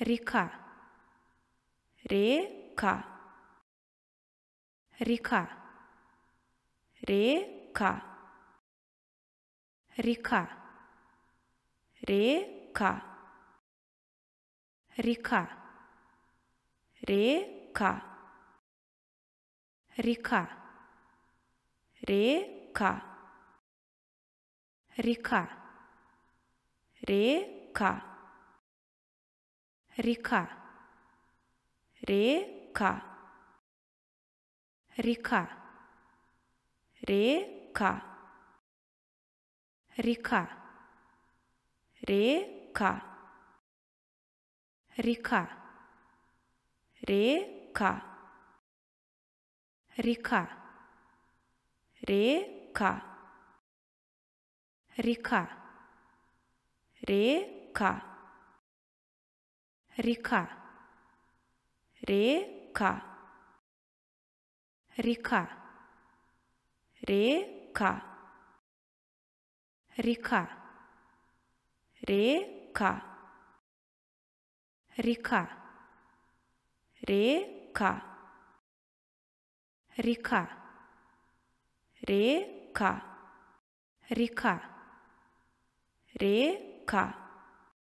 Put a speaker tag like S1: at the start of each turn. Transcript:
S1: река, река, река, река, река, река, река, река, река, река, река, река река, река, река, река, река, река, река, река, река, река, река, река река, река, река, река, река, река, река, река, река, река, река, река.